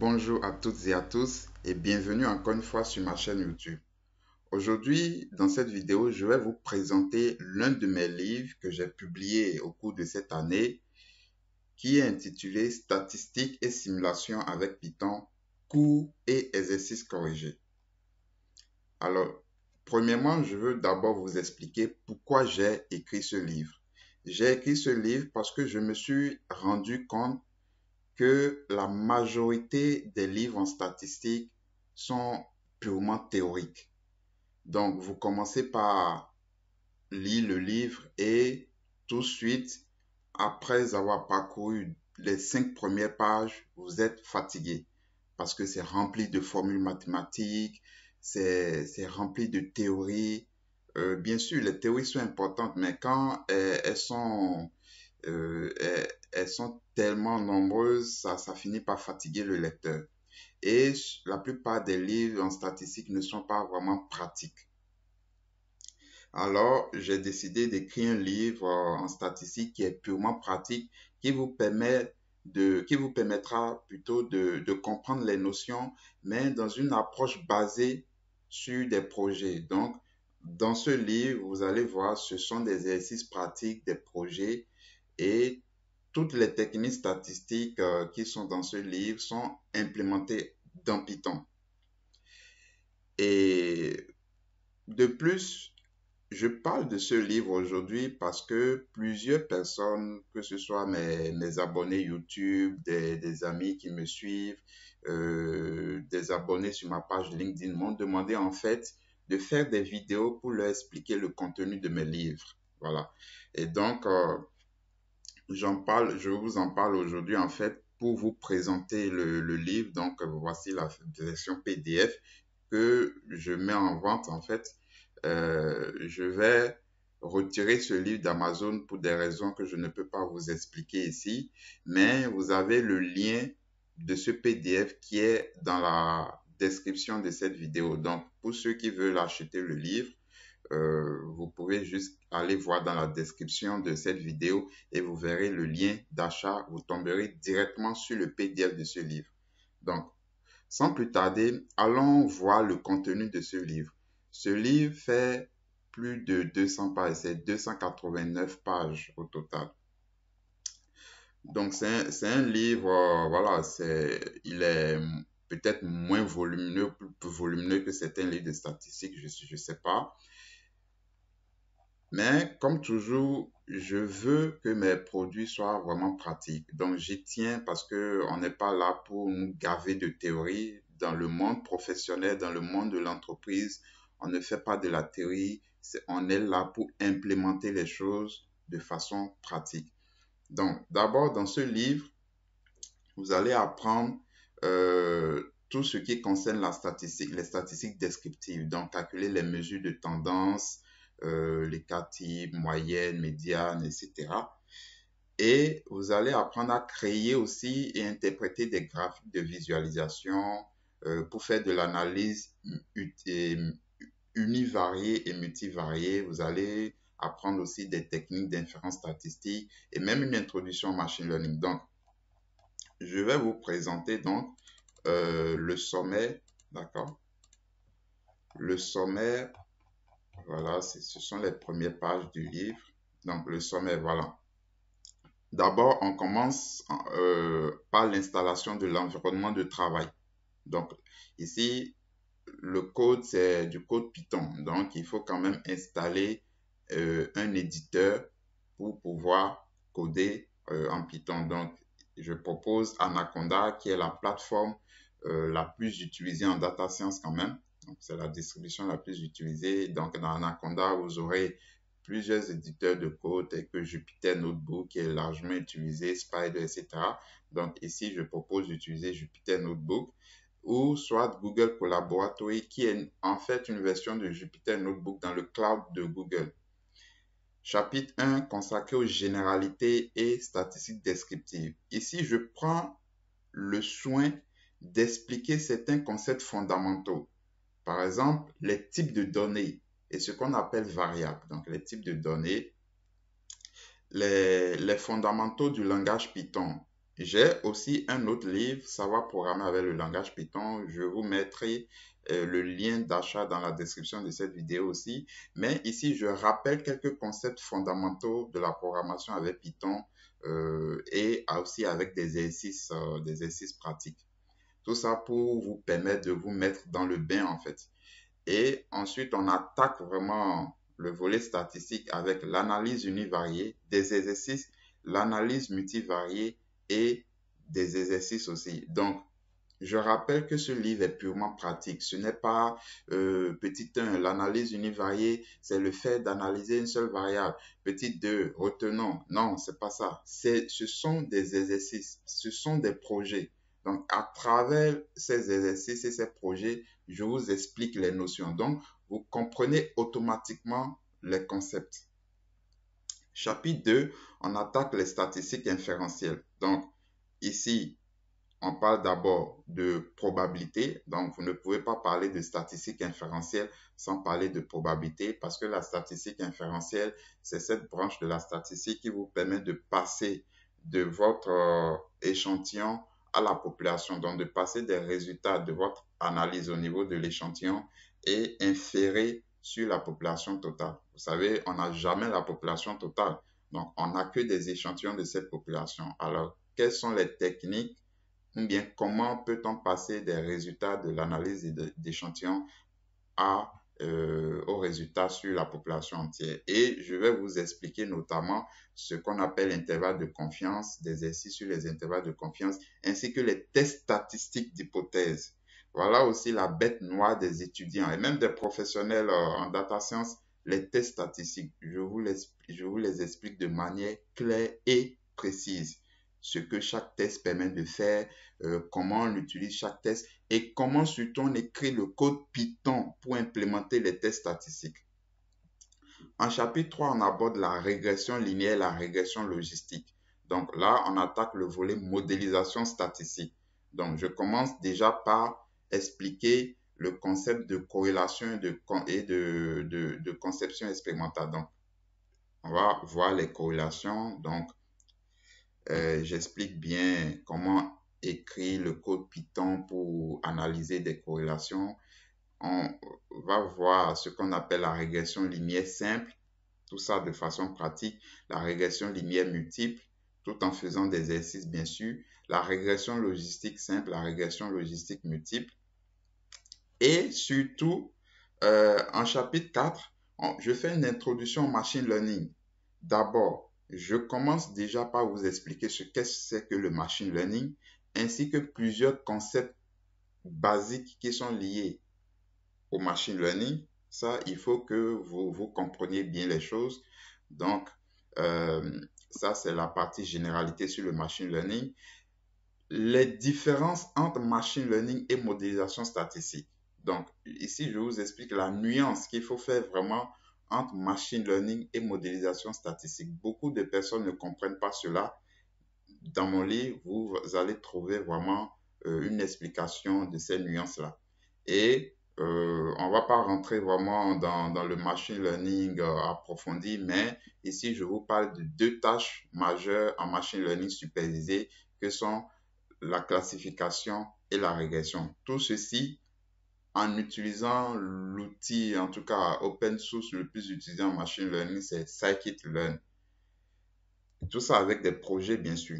Bonjour à toutes et à tous et bienvenue encore une fois sur ma chaîne YouTube. Aujourd'hui, dans cette vidéo, je vais vous présenter l'un de mes livres que j'ai publié au cours de cette année qui est intitulé Statistiques et simulations avec Python, cours et exercices corrigés. Alors, premièrement, je veux d'abord vous expliquer pourquoi j'ai écrit ce livre. J'ai écrit ce livre parce que je me suis rendu compte que la majorité des livres en statistique sont purement théoriques. Donc, vous commencez par lire le livre et tout de suite, après avoir parcouru les cinq premières pages, vous êtes fatigué parce que c'est rempli de formules mathématiques, c'est rempli de théories. Euh, bien sûr, les théories sont importantes, mais quand euh, elles, sont, euh, elles sont tellement nombreuses, ça, ça finit par fatiguer le lecteur. Et la plupart des livres en statistique ne sont pas vraiment pratiques. Alors, j'ai décidé d'écrire un livre en statistique qui est purement pratique, qui vous permet de, qui vous permettra plutôt de, de comprendre les notions, mais dans une approche basée sur des projets. Donc, dans ce livre, vous allez voir, ce sont des exercices pratiques, des projets, et toutes les techniques statistiques euh, qui sont dans ce livre sont implémentées dans Python. Et de plus, je parle de ce livre aujourd'hui parce que plusieurs personnes, que ce soit mes, abonnés YouTube, des, amis qui me suivent, euh, des abonnés sur ma page LinkedIn, m'ont demandé en fait de faire des vidéos pour leur expliquer le contenu de mes livres. Voilà. Et donc, euh, j'en parle, je vous en parle aujourd'hui en fait pour vous présenter le, livre. Donc euh, voici la version PDF que je mets en vente en fait. Euh, je vais retirer ce livre d'Amazon pour des raisons que je ne peux pas vous expliquer ici, mais vous avez le lien de ce PDF qui est dans la description de cette vidéo. Donc, pour ceux qui veulent acheter le livre, euh, vous pouvez juste aller voir dans la description de cette vidéo et vous verrez le lien d'achat. Vous tomberez directement sur le PDF de ce livre. Donc, sans plus tarder, allons voir le contenu de ce livre. Ce livre fait plus de 200 pages, c'est 289 pages au total. Donc, c'est un, livre, euh, voilà, il est peut-être moins volumineux, plus, volumineux que certains livres de statistiques, je ne sais pas. Mais comme toujours, je veux que mes produits soient vraiment pratiques. Donc j'y tiens parce qu'on n'est pas là pour nous gaver de théorie. Dans le monde professionnel, dans le monde de l'entreprise, on ne fait pas de la théorie. on est là pour implémenter les choses de façon pratique. Donc d'abord, dans ce livre, vous allez apprendre euh, tout ce qui concerne la statistique, les statistiques descriptives. Donc calculer les mesures de tendance, euh, les cas types, moyennes, médianes, etc. Et vous allez apprendre à créer aussi et interpréter des graphiques de visualisation euh, pour faire de l'analyse univariée et multivariée. Vous allez apprendre aussi des techniques d'inférence statistique et même une introduction au machine learning. Donc, je vais vous présenter donc euh, le sommet, d'accord Le sommet voilà, ce sont les premières pages du livre. Donc, le sommet, voilà. D'abord, on commence euh, par l'installation de l'environnement de travail. Donc, ici, le code, c'est du code Python. Donc, il faut quand même installer euh, un éditeur pour pouvoir coder euh, en Python. Donc, je propose Anaconda, qui est la plateforme la plus utilisée en data science quand même. C'est la distribution la plus utilisée. Donc, dans Anaconda, vous aurez plusieurs éditeurs de code tels que Jupyter Notebook qui est largement utilisé, Spider, etc. Donc, ici, je propose d'utiliser Jupyter Notebook ou soit Google Collaboratory qui est en fait une version de Jupyter Notebook dans le cloud de Google. Chapitre 1 consacré aux généralités et statistiques descriptives. Ici, je prends le soin d'expliquer certains concepts fondamentaux. Par exemple, les types de données et ce qu'on appelle variables, donc les types de données, les, fondamentaux du langage Python. J'ai aussi un autre livre, Savoir programmer avec le langage Python. Je vous mettrai euh, le lien d'achat dans la description de cette vidéo aussi. Mais ici, je rappelle quelques concepts fondamentaux de la programmation avec Python euh, et aussi avec des euh, des exercices pratiques. Tout ça pour vous permettre de vous mettre dans le bain en fait. Et ensuite, on attaque vraiment le volet statistique avec l'analyse univariée, des exercices, l'analyse multivariée et des exercices aussi. Donc, je rappelle que ce livre est purement pratique. Ce n'est pas, euh, petit 1, l'analyse univariée, c'est le fait d'analyser une seule variable. Petit 2, retenons. Non, c'est pas ça. ce sont des exercices, ce sont des projets. Donc, à travers ces exercices et ces projets, je vous explique les notions. Donc, vous comprenez automatiquement les concepts. Chapitre 2, on attaque les statistiques inférentielles. Donc, ici, on parle d'abord de probabilité. Donc, vous ne pouvez pas parler de statistiques inférentielles sans parler de probabilité parce que la statistique inférentielle, c'est cette branche de la statistique qui vous permet de passer de votre euh, échantillon à la population, donc de passer des résultats de votre analyse au niveau de l'échantillon et inférer sur la population totale. Vous savez, on n'a jamais la population totale, donc on n'a que des échantillons de cette population. Alors, quelles sont les techniques ou bien comment peut-on passer des résultats de l'analyse d'échantillon à euh, aux résultats sur la population entière. Et je vais vous expliquer notamment ce qu'on appelle l'intervalle de confiance, des exercices sur les intervalles de confiance, ainsi que les tests statistiques d'hypothèses. Voilà aussi la bête noire des étudiants et même des professionnels euh, en data science, les tests statistiques. je vous les explique de manière claire et précise ce que chaque test permet de faire, euh, comment on utilise chaque test et comment surtout on écrit le code Python pour implémenter les tests statistiques. En chapitre 3, on aborde la régression linéaire la régression logistique. Donc là, on attaque le volet modélisation statistique. Donc je commence déjà par expliquer le concept de corrélation et de conception expérimentale. Donc, on va voir les corrélations. Donc, euh, j'explique bien comment écrire le code Python pour analyser des corrélations. On va voir ce qu'on appelle la régression linéaire simple, tout ça de façon pratique, la régression linéaire multiple, tout en faisant des exercices bien sûr, la régression logistique simple, la régression logistique multiple. Et surtout, euh, en chapitre 4, je fais une introduction au machine learning. D'abord, je commence déjà par vous expliquer ce qu'est-ce que le machine learning, ainsi que plusieurs concepts basiques qui sont liés au machine learning. Ça, il faut que vous, compreniez bien les choses. Donc, euh, ça, c'est la partie généralité sur le machine learning. Les différences entre machine learning et modélisation statistique. Donc, ici, je vous explique la nuance qu'il faut faire vraiment entre machine learning et modélisation statistique. Beaucoup de personnes ne comprennent pas cela. Dans mon livre, vous, allez trouver vraiment euh, une explication de ces nuances-là. Et euh, on ne va pas rentrer vraiment dans, le machine learning euh, approfondi, mais ici, je vous parle de deux tâches majeures en machine learning supervisé que sont la classification et la régression. Tout ceci en utilisant l'outil, en tout cas open source le plus utilisé en machine learning, c'est scikit-learn. Tout ça avec des projets, bien sûr.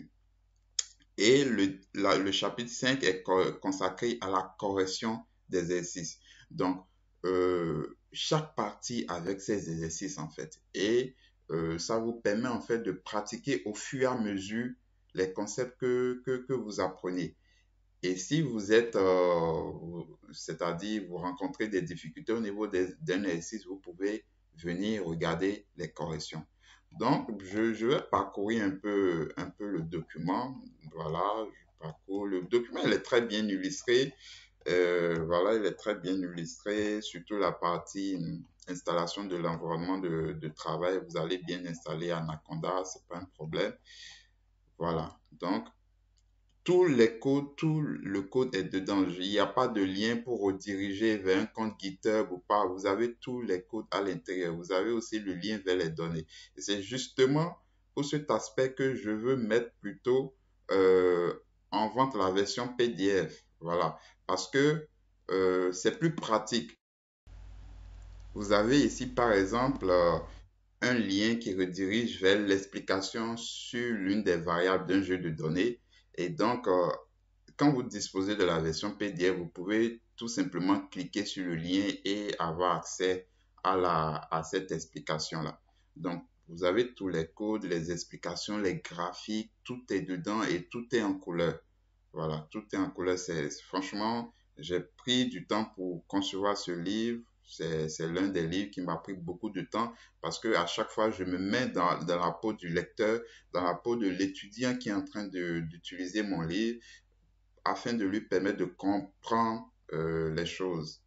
Et le, chapitre 5 est consacré à la correction des exercices. Donc, euh, chaque partie avec ses exercices, en fait. Et euh, ça vous permet, en fait, de pratiquer au fur et à mesure les concepts que, que, que vous apprenez. Et si vous êtes, euh, c'est-à-dire vous rencontrez des difficultés au niveau d'un exercice, vous pouvez venir regarder les corrections. Donc, je, vais parcourir un peu, un peu le document. Voilà, je parcours le document. Il est très bien illustré. Euh, voilà, il est très bien illustré, surtout la partie installation de l'environnement de, de, travail. Vous allez bien installer Anaconda, c'est pas un problème. Voilà. Donc, les codes, tout le code est dedans. Il n'y a pas de lien pour rediriger vers un compte GitHub ou pas. Vous avez tous les codes à l'intérieur. Vous avez aussi le lien vers les données. c'est justement pour cet aspect que je veux mettre plutôt euh, en vente la version PDF. Voilà. Parce que euh, c'est plus pratique. Vous avez ici, par exemple, euh, un lien qui redirige vers l'explication sur l'une des variables d'un jeu de données et donc, euh, quand vous disposez de la version PDF, vous pouvez tout simplement cliquer sur le lien et avoir accès à, à cette explication-là. Donc, vous avez tous les codes, les explications, les graphiques, tout est dedans et tout est en couleur. Voilà, tout est en couleur. franchement, j'ai pris du temps pour concevoir ce livre c'est l'un des livres qui m'a pris beaucoup de temps parce que à chaque fois, je me mets dans, la peau du lecteur, dans la peau de l'étudiant qui est en train d'utiliser mon livre afin de lui permettre de comprendre euh, les choses.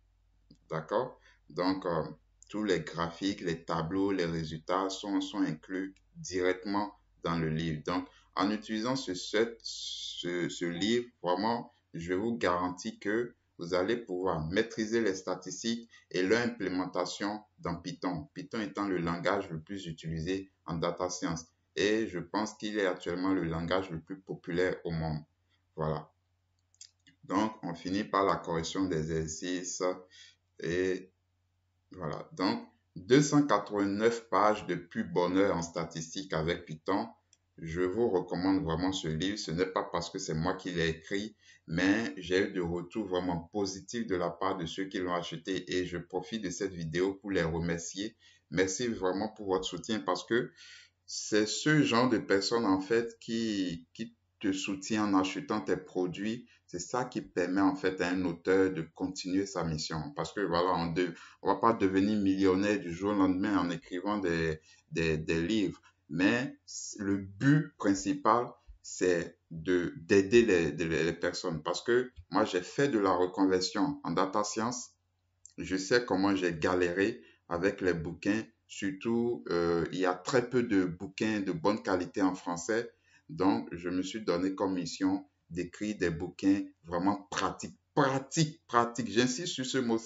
D'accord Donc, euh, tous les graphiques, les tableaux, les résultats sont, sont inclus directement dans le livre. Donc, en utilisant ce, ce livre, vraiment, je vous garantis que vous allez pouvoir maîtriser les statistiques et leur implémentation dans Python. Python étant le langage le plus utilisé en data science et je pense qu'il est actuellement le langage le plus populaire au monde. Voilà. Donc, on finit par la correction des exercices et voilà. Donc, 289 pages de plus bonheur en statistiques avec Python. Je vous recommande vraiment ce livre. Ce n'est pas parce que c'est moi qui l'ai écrit, mais j'ai eu des retours vraiment positifs de la part de ceux qui l'ont acheté et je profite de cette vidéo pour les remercier. Merci vraiment pour votre soutien parce que c'est ce genre de personnes en fait qui, qui te soutient en achetant tes produits. C'est ça qui permet en fait à un auteur de continuer sa mission. Parce que voilà, on ne va pas devenir millionnaire du jour au lendemain en écrivant des, des, des livres. Mais le but principal, c'est de d'aider les, personnes. Parce que moi, j'ai fait de la reconversion en data science. Je sais comment j'ai galéré avec les bouquins. Surtout, euh, il y a très peu de bouquins de bonne qualité en français. Donc, je me suis donné comme mission d'écrire des bouquins vraiment pratiques. Pratiques, pratiques. J'insiste sur ce mot.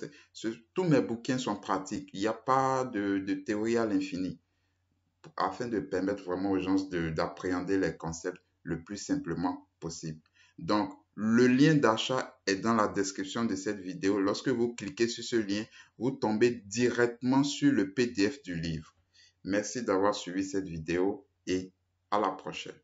tous mes bouquins sont pratiques. Il n'y a pas de, de théorie à l'infini afin de permettre vraiment aux gens d'appréhender les concepts le plus simplement possible. Donc, le lien d'achat est dans la description de cette vidéo. Lorsque vous cliquez sur ce lien, vous tombez directement sur le PDF du livre. Merci d'avoir suivi cette vidéo et à la prochaine.